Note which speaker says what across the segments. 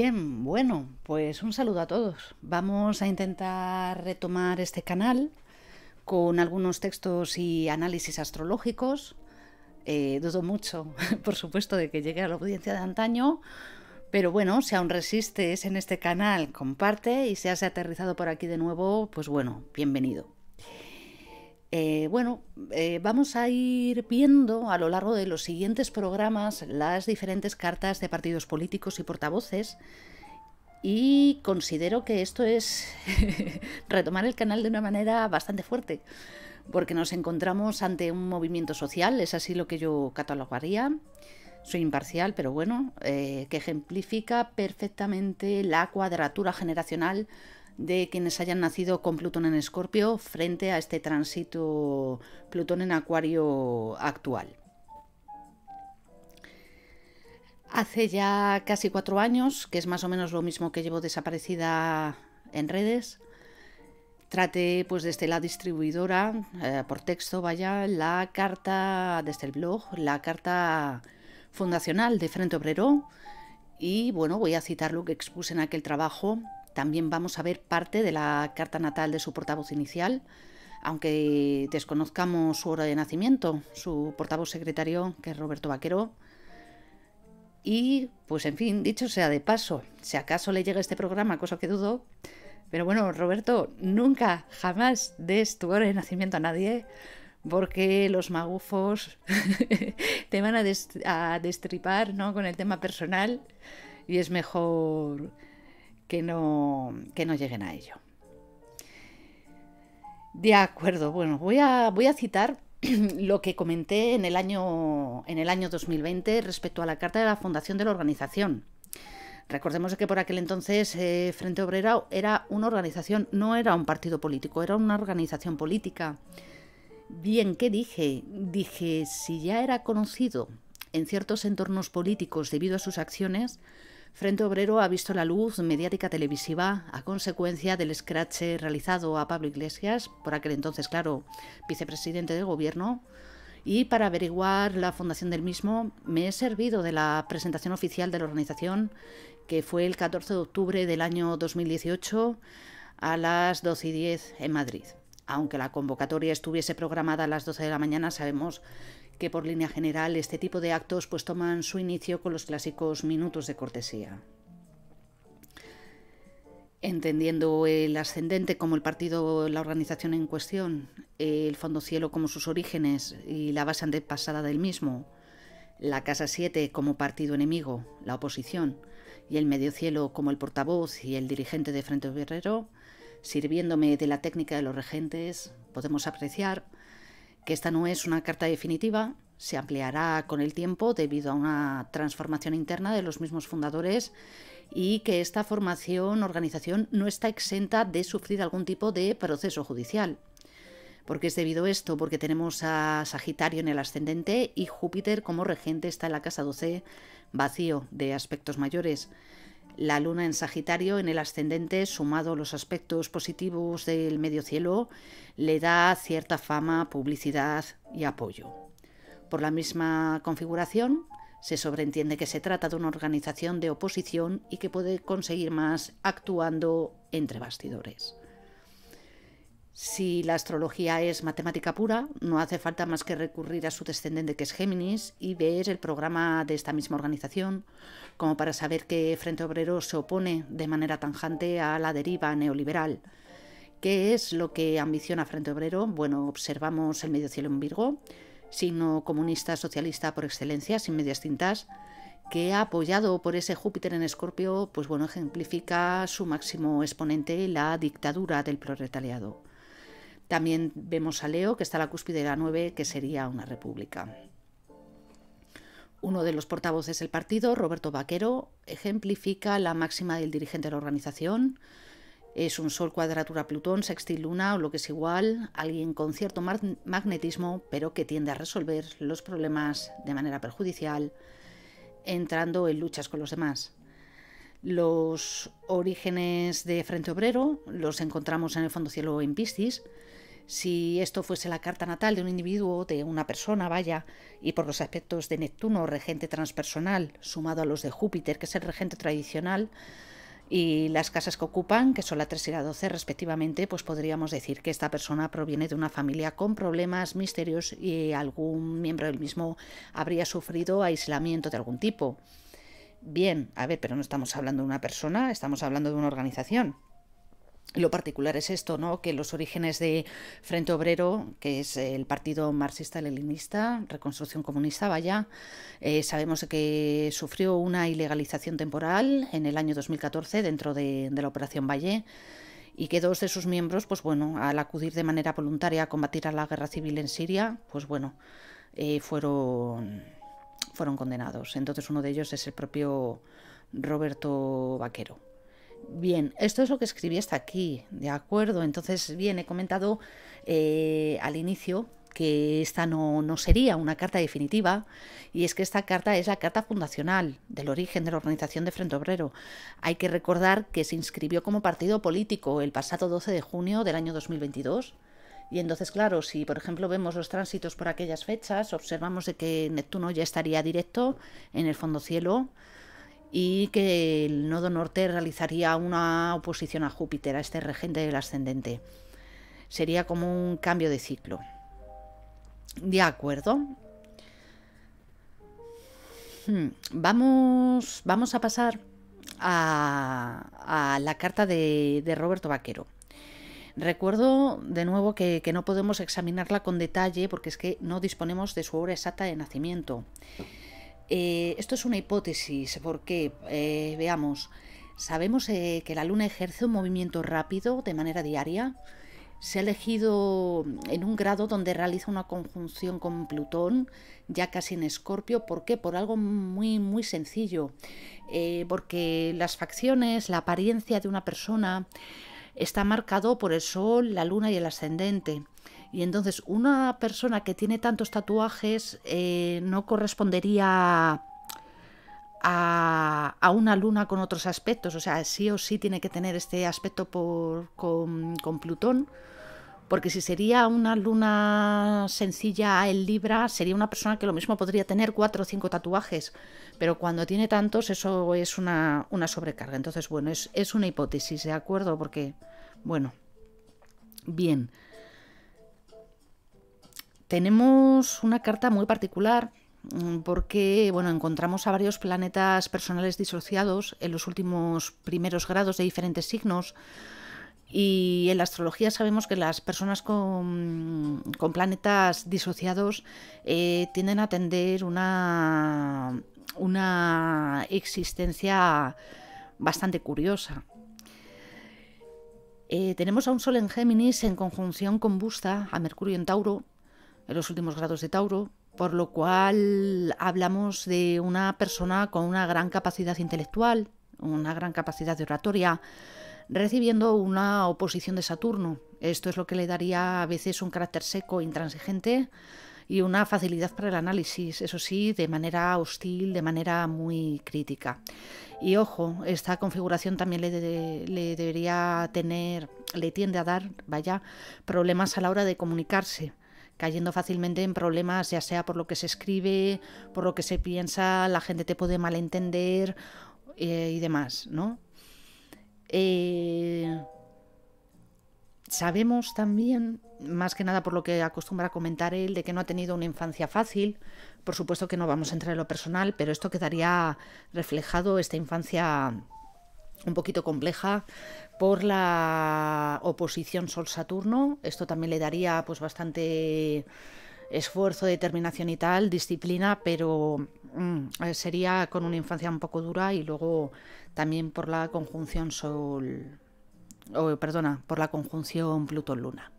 Speaker 1: Bien, bueno, pues un saludo a todos. Vamos a intentar retomar este canal con algunos textos y análisis astrológicos. Eh, dudo mucho, por supuesto, de que llegue a la audiencia de antaño, pero bueno, si aún resistes en este canal, comparte y si has aterrizado por aquí de nuevo, pues bueno, bienvenido. Eh, bueno, eh, vamos a ir viendo a lo largo de los siguientes programas las diferentes cartas de partidos políticos y portavoces y considero que esto es retomar el canal de una manera bastante fuerte, porque nos encontramos ante un movimiento social, es así lo que yo catalogaría. Soy imparcial, pero bueno, eh, que ejemplifica perfectamente la cuadratura generacional de quienes hayan nacido con Plutón en Escorpio frente a este tránsito Plutón en Acuario actual. Hace ya casi cuatro años, que es más o menos lo mismo que llevo desaparecida en redes, traté pues desde la distribuidora, eh, por texto vaya, la carta, desde el blog, la carta fundacional de Frente Obrero y bueno, voy a citar lo que expuse en aquel trabajo también vamos a ver parte de la carta natal de su portavoz inicial, aunque desconozcamos su hora de nacimiento, su portavoz secretario, que es Roberto Vaquero. Y, pues en fin, dicho sea de paso, si acaso le llega este programa, cosa que dudo, pero bueno, Roberto, nunca, jamás des tu hora de nacimiento a nadie, porque los magufos te van a, a destripar ¿no? con el tema personal y es mejor que no, que no lleguen a ello. De acuerdo, bueno, voy a, voy a citar lo que comenté en el, año, en el año 2020 respecto a la carta de la fundación de la organización. Recordemos que por aquel entonces eh, Frente Obrera era una organización, no era un partido político, era una organización política. Bien, ¿qué dije? Dije, si ya era conocido en ciertos entornos políticos debido a sus acciones, Frente Obrero ha visto la luz mediática televisiva a consecuencia del escrache realizado a Pablo Iglesias, por aquel entonces, claro, vicepresidente del gobierno, y para averiguar la fundación del mismo me he servido de la presentación oficial de la organización, que fue el 14 de octubre del año 2018 a las 12 y 10 en Madrid. Aunque la convocatoria estuviese programada a las 12 de la mañana, sabemos que por línea general este tipo de actos pues toman su inicio con los clásicos minutos de cortesía. Entendiendo el ascendente como el partido, la organización en cuestión, el fondo cielo como sus orígenes y la base antepasada del mismo, la casa 7 como partido enemigo, la oposición, y el medio cielo como el portavoz y el dirigente de Frente guerrero, sirviéndome de la técnica de los regentes, podemos apreciar que esta no es una carta definitiva, se ampliará con el tiempo debido a una transformación interna de los mismos fundadores y que esta formación, organización, no está exenta de sufrir algún tipo de proceso judicial. ¿Por qué es debido a esto? Porque tenemos a Sagitario en el ascendente y Júpiter como regente está en la casa 12 vacío de aspectos mayores. La luna en Sagitario en el ascendente, sumado a los aspectos positivos del medio cielo, le da cierta fama, publicidad y apoyo. Por la misma configuración, se sobreentiende que se trata de una organización de oposición y que puede conseguir más actuando entre bastidores. Si la astrología es matemática pura, no hace falta más que recurrir a su descendente que es Géminis y ver el programa de esta misma organización, como para saber que Frente Obrero se opone de manera tanjante a la deriva neoliberal. ¿Qué es lo que ambiciona Frente Obrero? Bueno, observamos el medio cielo en Virgo, signo comunista socialista por excelencia, sin medias tintas, que apoyado por ese Júpiter en Escorpio, pues bueno, ejemplifica su máximo exponente, la dictadura del proletariado. También vemos a Leo, que está a la cúspide de la 9, que sería una república. Uno de los portavoces del partido, Roberto Vaquero, ejemplifica la máxima del dirigente de la organización. Es un sol cuadratura Plutón, sextil luna o lo que es igual, alguien con cierto magnetismo, pero que tiende a resolver los problemas de manera perjudicial, entrando en luchas con los demás. Los orígenes de Frente Obrero los encontramos en el fondo cielo en Piscis, si esto fuese la carta natal de un individuo, de una persona, vaya, y por los aspectos de Neptuno, regente transpersonal, sumado a los de Júpiter, que es el regente tradicional, y las casas que ocupan, que son la 3 y la 12 respectivamente, pues podríamos decir que esta persona proviene de una familia con problemas, misterios y algún miembro del mismo habría sufrido aislamiento de algún tipo. Bien, a ver, pero no estamos hablando de una persona, estamos hablando de una organización. Lo particular es esto, ¿no? que los orígenes de Frente Obrero, que es el partido marxista-leninista, reconstrucción comunista, vaya, eh, sabemos que sufrió una ilegalización temporal en el año 2014 dentro de, la Operación Valle y que dos de sus miembros, pues bueno, al acudir de manera voluntaria a combatir a la guerra civil en Siria, pues bueno, eh, fueron, fueron condenados. Entonces uno de ellos es el propio Roberto Vaquero. Bien, esto es lo que escribí hasta aquí, ¿de acuerdo? Entonces, bien, he comentado eh, al inicio que esta no, no, sería una carta definitiva, y es que esta carta es la carta fundacional del origen de la organización de Frente Obrero. Hay que recordar que se inscribió como partido político el pasado 12 de junio del año 2022. Y entonces, claro, si por ejemplo vemos los tránsitos por aquellas fechas, observamos de que Neptuno ya estaría directo en el fondo cielo, y que el nodo norte realizaría una oposición a Júpiter, a este regente del ascendente. Sería como un cambio de ciclo. De acuerdo. Hmm, vamos, vamos a pasar a, la carta de, Roberto Vaquero. Recuerdo de nuevo que, no podemos examinarla con detalle porque es que no disponemos de su obra exacta de nacimiento. Eh, esto es una hipótesis, porque, eh, veamos, sabemos eh, que la Luna ejerce un movimiento rápido de manera diaria. Se ha elegido en un grado donde realiza una conjunción con Plutón, ya casi en Escorpio. ¿Por qué? Por algo muy, muy sencillo. porque las facciones, la apariencia de una persona está marcado por el Sol, la Luna y el ascendente. Y entonces una persona que tiene tantos tatuajes eh, no correspondería a, una luna con otros aspectos. O sea, sí o sí tiene que tener este aspecto por, con, Plutón. Porque si sería una luna sencilla en Libra, sería una persona que lo mismo podría tener cuatro o cinco tatuajes. Pero cuando tiene tantos, eso es una, sobrecarga. Entonces, bueno, es, es una hipótesis, ¿de acuerdo? Porque, bueno, bien. Tenemos una carta muy particular mm, porque bueno, encontramos a varios planetas personales disociados en los últimos primeros grados de diferentes signos. Y en la astrología sabemos que las personas con, planetas disociados eh, tienden a tener una, una existencia bastante curiosa. Eh, tenemos a un Sol en Géminis en conjunción con Busta, a Mercurio en Tauro, en los últimos grados de Tauro, por lo cual hablamos de una persona con una gran capacidad intelectual, una gran capacidad de oratoria, recibiendo una oposición de Saturno. Esto es lo que le daría a veces un carácter seco, intransigente y una facilidad para el análisis, eso sí, de manera hostil, de manera muy crítica. Y ojo, esta configuración también le, le debería tener, le tiende a dar, vaya, problemas a la hora de comunicarse cayendo fácilmente en problemas, ya sea por lo que se escribe, por lo que se piensa, la gente te puede malentender eh, y demás, ¿no? Eh, sabemos también, más que nada por lo que acostumbra comentar él, de que no ha tenido una infancia fácil. Por supuesto que no vamos a entrar en lo personal, pero esto quedaría reflejado, esta infancia un poquito compleja por la oposición Sol-Saturno. Esto también le daría pues bastante esfuerzo, determinación y tal, disciplina, pero mm, eh, sería con una infancia un poco dura y luego también por la conjunción Sol, perdona, por la conjunción Plutón-Luna.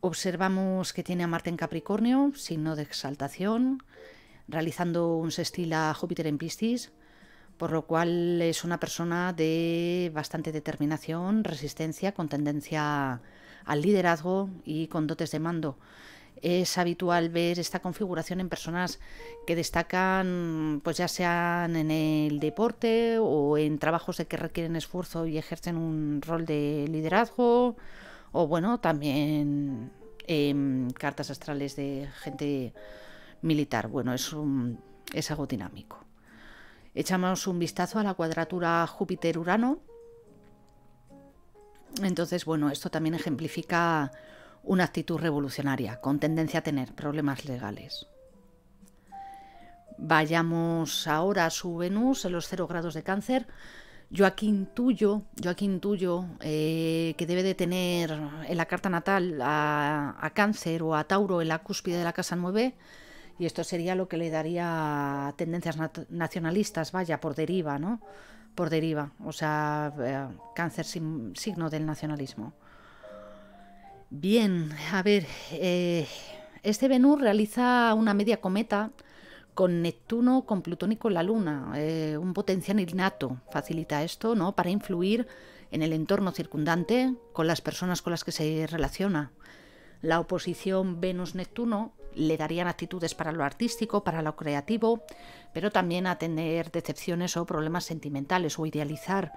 Speaker 1: Observamos que tiene a Marte en Capricornio, signo de exaltación, realizando un sextil a Júpiter en Piscis, por lo cual es una persona de bastante determinación, resistencia, con tendencia al liderazgo y con dotes de mando. Es habitual ver esta configuración en personas que destacan, pues ya sean en el deporte o en trabajos que requieren esfuerzo y ejercen un rol de liderazgo, o bueno, también en cartas astrales de gente militar. Bueno, es, un, es algo dinámico. Echamos un vistazo a la cuadratura Júpiter-Urano. Entonces, bueno, esto también ejemplifica una actitud revolucionaria, con tendencia a tener problemas legales. Vayamos ahora a su Venus en los cero grados de cáncer. Yo aquí intuyo, que debe de tener en la carta natal a, a, cáncer o a Tauro en la cúspide de la casa 9 y esto sería lo que le daría tendencias nacionalistas, vaya, por deriva, ¿no? Por deriva, o sea, eh, cáncer sin, signo del nacionalismo. Bien, a ver, eh, este Venus realiza una media cometa con Neptuno, con Plutón y con la Luna. Eh, un potencial innato facilita esto, ¿no? Para influir en el entorno circundante, con las personas con las que se relaciona. La oposición Venus-Neptuno le darían actitudes para lo artístico, para lo creativo, pero también a tener decepciones o problemas sentimentales o idealizar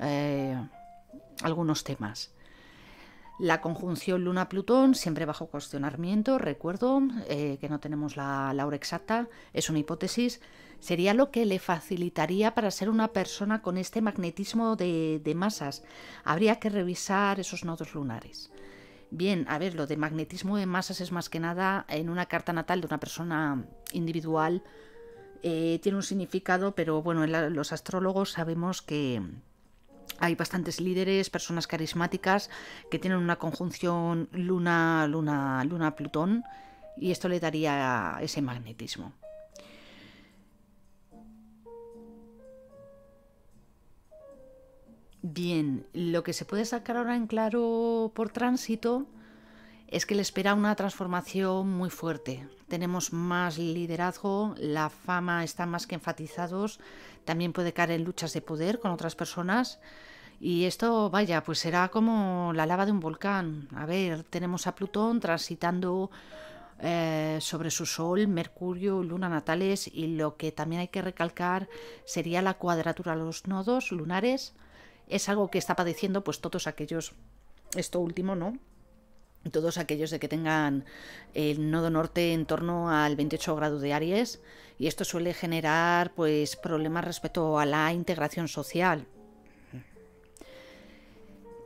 Speaker 1: eh, algunos temas. La conjunción Luna-Plutón, siempre bajo cuestionamiento, recuerdo eh, que no tenemos la, hora exacta, es una hipótesis, sería lo que le facilitaría para ser una persona con este magnetismo de masas. Habría que revisar esos nodos lunares. Bien, a ver, lo de magnetismo de masas es más que nada en una carta natal de una persona individual. Eh, tiene un significado, pero bueno, los astrólogos sabemos que hay bastantes líderes, personas carismáticas que tienen una conjunción luna, luna, luna, Plutón y esto le daría ese magnetismo. Bien, lo que se puede sacar ahora en claro por tránsito es que le espera una transformación muy fuerte. Tenemos más liderazgo, la fama está más que enfatizados, también puede caer en luchas de poder con otras personas. Y esto, vaya, pues será como la lava de un volcán. A ver, tenemos a Plutón transitando eh, sobre su Sol, Mercurio, Luna natales y lo que también hay que recalcar sería la cuadratura de los nodos lunares es algo que está padeciendo pues todos aquellos, esto último, ¿no? todos aquellos de que tengan el nodo norte en torno al 28 grado de Aries y esto suele generar pues problemas respecto a la integración social.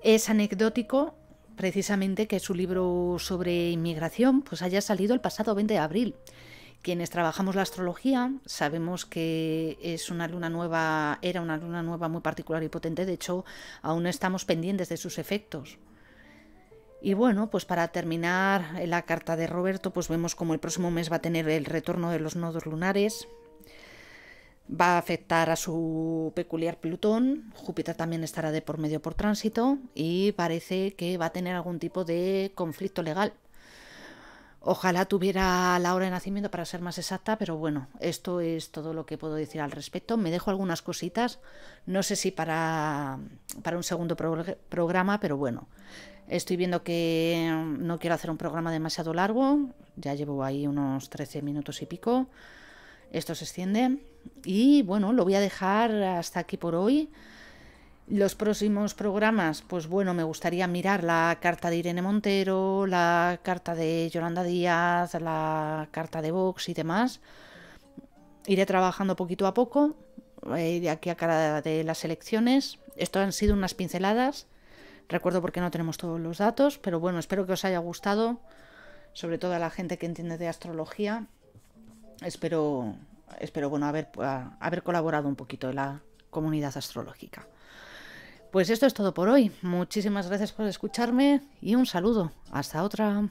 Speaker 1: Es anecdótico precisamente que su libro sobre inmigración pues haya salido el pasado 20 de abril quienes trabajamos la astrología sabemos que es una luna nueva, era una luna nueva muy particular y potente, de hecho aún estamos pendientes de sus efectos. Y bueno, pues para terminar la carta de Roberto, pues vemos como el próximo mes va a tener el retorno de los nodos lunares, va a afectar a su peculiar Plutón, Júpiter también estará de por medio por tránsito y parece que va a tener algún tipo de conflicto legal. Ojalá tuviera la hora de nacimiento para ser más exacta, pero bueno, esto es todo lo que puedo decir al respecto. Me dejo algunas cositas, no sé si para, para un segundo programa, pero bueno, estoy viendo que no quiero hacer un programa demasiado largo, ya llevo ahí unos 13 minutos y pico, esto se extiende y bueno, lo voy a dejar hasta aquí por hoy. Los próximos programas, pues bueno, me gustaría mirar la carta de Irene Montero, la carta de Yolanda Díaz, la carta de Vox y demás. Iré trabajando poquito a poco, iré eh, de aquí a cara de las elecciones. Esto han sido unas pinceladas. Recuerdo porque no tenemos todos los datos, pero bueno, espero que os haya gustado, sobre todo a la gente que entiende de astrología. Espero, espero bueno, haber, haber colaborado un poquito en la comunidad astrológica. Pues esto es todo por hoy. Muchísimas gracias por escucharme y un saludo. Hasta otra.